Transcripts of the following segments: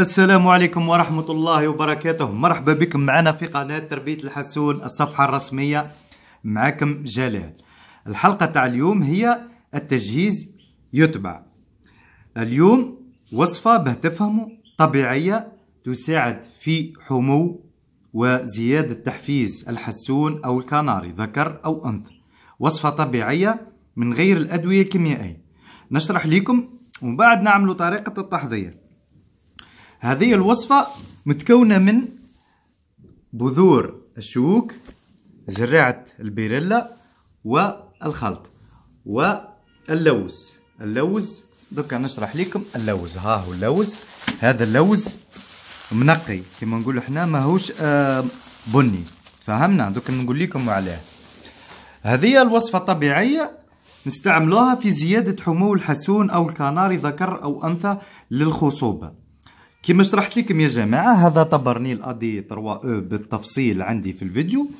السلام عليكم ورحمة الله وبركاته مرحبا بكم معنا في قناة تربية الحسون الصفحة الرسمية معكم جلال الحلقة تاع اليوم هي التجهيز يتبع اليوم وصفة به طبيعية تساعد في حمو وزيادة تحفيز الحسون أو الكناري ذكر أو أنثى وصفة طبيعية من غير الأدوية الكيميائية نشرح لكم وبعد نعمل طريقة التحضير هذه الوصفة متكونة من بذور الشوك زراعة البيريلا والخلط واللوز اللوز دوكا نشرح لكم اللوز ها هو اللوز هذا اللوز منقي كما نقولوا حنا ماهوش آه بني فهمنا دوكا نقول لكم عليه هذه الوصفة طبيعية نستعملوها في زيادة حمو الحسون أو الكناري ذكر أو أنثى للخصوبة كما شرحت لكم يا جماعة هذا طبرني الأدي 3 أو بالتفصيل عندي في الفيديو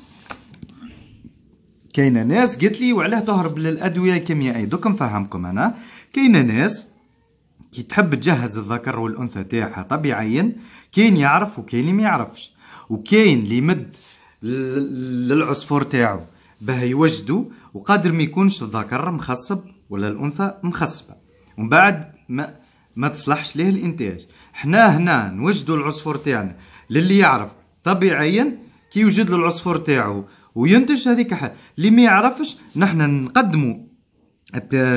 كاينة ناس قلت لي وعلاه تهرب للأدوية الكيميائية دوك نفهمكم أنا كاينة ناس كي تحب تجهز الذكر والأنثى تاعها طبيعيا كاين يعرف وكاين اللي ما يعرفش وكاين اللي يمد للعصفور تاعو باه يوجدو وقادر ما يكونش الذكر مخصب ولا الأنثى مخصبة ومن بعد ما ما تصلحش ليه الانتاج حنا هنا نوجدوا العصفور تاعنا للي يعرف طبيعيا كي يوجد له العصفور تاعو وينتج هذيك حاجه اللي ما يعرفش نحن نقدموا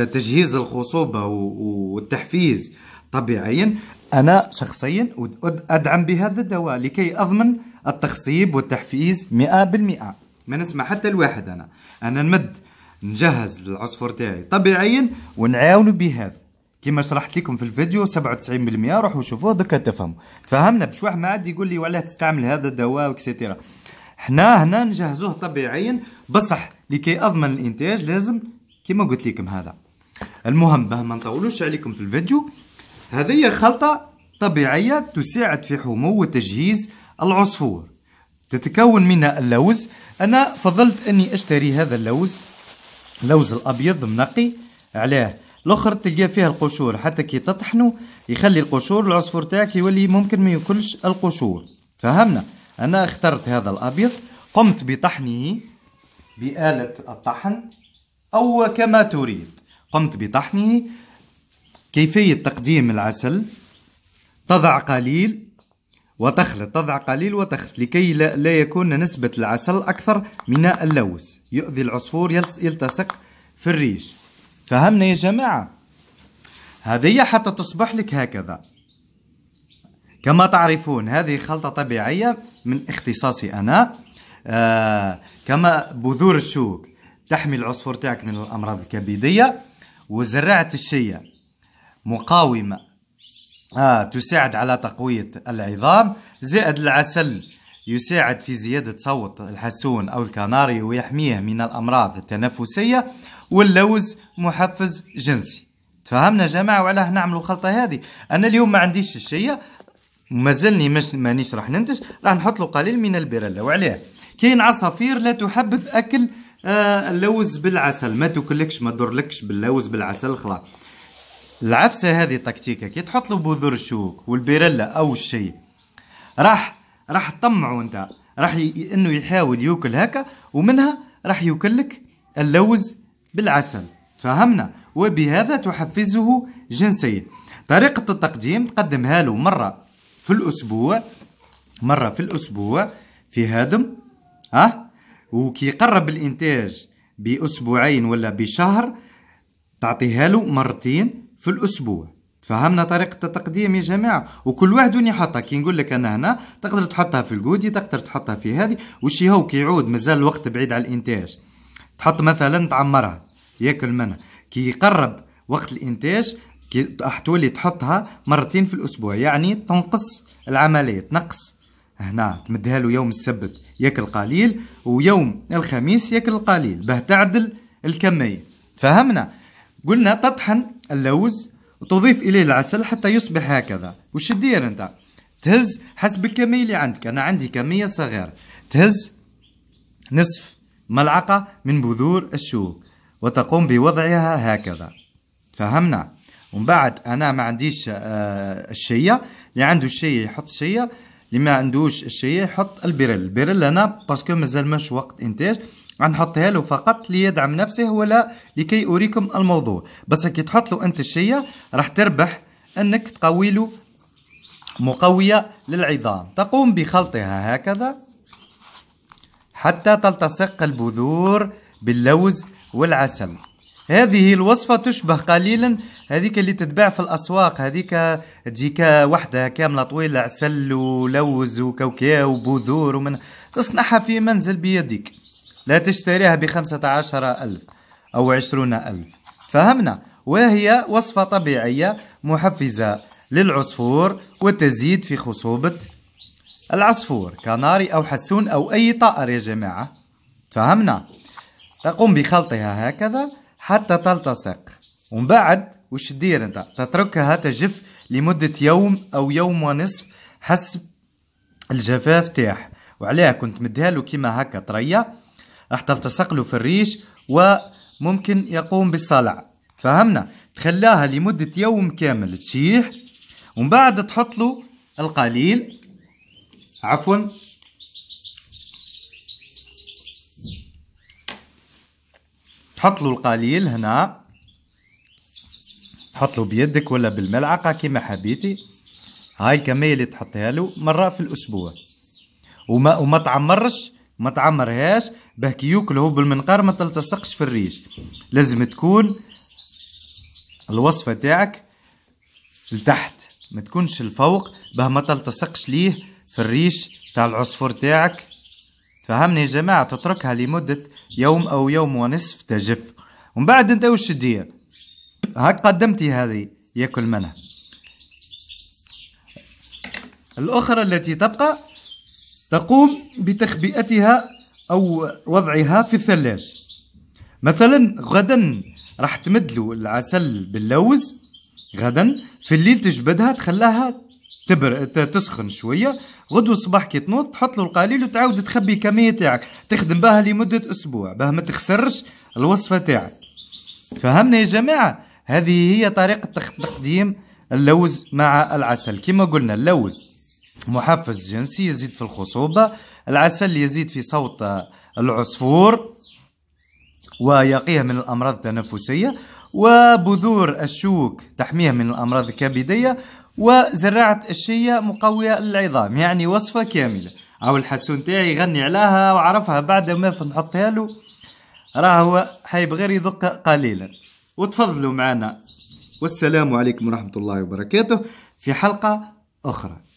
تجهيز الخصوبه والتحفيز طبيعيا انا شخصيا ادعم بهذا الدواء لكي اضمن التخصيب والتحفيز 100% ما نسمع حتى الواحد انا انا نمد نجهز العصفور تاعي طبيعيا ونعاونوا بهذا كما شرحت لكم في الفيديو 97% روحوا شوفوه دوكا تفهموا تفهمنا باش واحد ما عاد يقول لي وعلاه تستعمل هذا الدواء وكسيتيرا حنا هنا نجهزوه طبيعيا بصح لكي اضمن الانتاج لازم كما قلت لكم هذا المهم باه ما نطولوش عليكم في الفيديو هذه خلطه طبيعيه تساعد في حمو وتجهيز العصفور تتكون من اللوز انا فضلت اني اشتري هذا اللوز اللوز الابيض منقي علاه الاخر تلقى فيها القشور حتى كي تطحنو يخلي القشور العصفور تاعك يولي ممكن ما ياكلش القشور فهمنا انا اخترت هذا الابيض قمت بطحنه بآلة الطحن او كما تريد قمت بطحنه كيفية تقديم العسل تضع قليل وتخلط تضع قليل وتخلط لكي لا, لا يكون نسبة العسل أكثر من اللوز يؤذي العصفور يلتصق في الريش فهمنا يا جماعة هذه حتى تصبح لك هكذا كما تعرفون هذه خلطة طبيعية من اختصاصي أنا آه كما بذور الشوك تحمي العصفور تاعك من الأمراض الكبدية وزراعة الشيا مقاومة آه تساعد على تقوية العظام زائد العسل يساعد في زيادة صوت الحسون أو الكناري ويحميه من الأمراض التنفسية واللوز محفز جنسي تفهمنا جماعة وعلاه نعملوا الخلطة هذه أنا اليوم ما عنديش الشيء مازلني مش مانيش راح ننتج راح نحط له قليل من البيريلا وعلاه كاين عصافير لا تحبذ أكل آه، اللوز بالعسل ما تاكلكش ما تضرلكش باللوز بالعسل خلاص العفسه هذه تكتيكه كي تحط له بذور الشوك والبيريلا او الشيء راح راح تطمعه انت راح ي... انه يحاول ياكل هكا ومنها راح يوكلك اللوز بالعسل فهمنا وبهذا تحفزه جنسيا طريقة التقديم تقدمها له مرة في الأسبوع مرة في الأسبوع في هادم أه؟ وكي يقرب الإنتاج بأسبوعين ولا بشهر تعطيها له مرتين في الأسبوع تفهمنا طريقة التقديم يا جماعة وكل واحد وين يحطها كي نقول لك أنا هنا تقدر تحطها في الجودي تقدر تحطها في هذه وش هو كي يعود مازال الوقت بعيد على الإنتاج تحط مثلا تعمرها ياكل منها كي يقرب وقت الإنتاج كي تولي تحطها مرتين في الأسبوع يعني تنقص العملية تنقص هنا تمدها له يوم السبت ياكل قليل ويوم الخميس ياكل قليل باه تعدل الكمية فهمنا قلنا تطحن اللوز وتضيف إليه العسل حتى يصبح هكذا وش تدير أنت تهز حسب الكمية اللي عندك أنا عندي كمية صغيرة تهز نصف ملعقة من بذور الشوك وتقوم بوضعها هكذا فهمنا ومن بعد أنا ما عنديش آه، الشية اللي عنده الشية يحط الشية اللي ما عندوش الشية يحط البريل البريل أنا باسكو مازال مش وقت إنتاج غنحطها له فقط ليدعم نفسه ولا لكي أريكم الموضوع بس كي تحط له أنت الشيء راح تربح أنك تقوي له مقوية للعظام تقوم بخلطها هكذا حتى تلتصق البذور باللوز والعسل هذه الوصفة تشبه قليلا هذيك اللي تتباع في الأسواق هذيك تجيك وحدة كاملة طويلة عسل ولوز وكوكاو وبذور ومن تصنعها في منزل بيدك لا تشتريها بخمسة عشر ألف أو عشرون ألف فهمنا وهي وصفة طبيعية محفزة للعصفور وتزيد في خصوبة العصفور كناري أو حسون أو أي طائر يا جماعة فهمنا تقوم بخلطها هكذا حتى تلتصق ومن بعد وش تدير انت تتركها تجف لمدة يوم أو يوم ونصف حسب الجفاف تاعها وعليها كنت مديها له كيما هكا طريه راح تلتصق له في الريش وممكن يقوم بالصلع تفهمنا تخلاها لمدة يوم كامل تشيح ومن بعد تحط له القليل عفوا تحط له القليل هنا تحط له بيدك ولا بالملعقه كما حبيتي هاي الكميه اللي تحطيها له مره في الاسبوع وما وما تعمرش ما تعمرهاش باه كي يوكلوا بالمنقار ما تلتصقش في الريش لازم تكون الوصفه تاعك لتحت ما تكونش الفوق باه ما تلتصقش ليه في الريش تاع العصفور تاعك فهمني يا جماعه تتركها لمده يوم او يوم ونصف تجف ومن بعد انت وش تدير هاك قدمتي هذه ياكل منها الاخرى التي تبقى تقوم بتخبئتها أو وضعها في الثلاجة مثلا غدا راح تمدلو العسل باللوز غدا في الليل تجبدها تخليها تبر تسخن شويه غدوه الصباح كي تنوض تحط له القليل وتعاود تخبي الكميه تاعك تخدم بها لمده اسبوع باه ما تخسرش الوصفه تاعك فهمنا يا جماعه هذه هي طريقه تقديم اللوز مع العسل كما قلنا اللوز محفز جنسي يزيد في الخصوبة العسل يزيد في صوت العصفور ويقيها من الأمراض التنفسية وبذور الشوك تحميها من الأمراض الكبدية وزراعة الشية مقوية للعظام يعني وصفة كاملة أو الحسون تاعي يغني عليها وعرفها بعد ما نحطها له راه هو حيب غير يذق قليلا وتفضلوا معنا والسلام عليكم ورحمة الله وبركاته في حلقة أخرى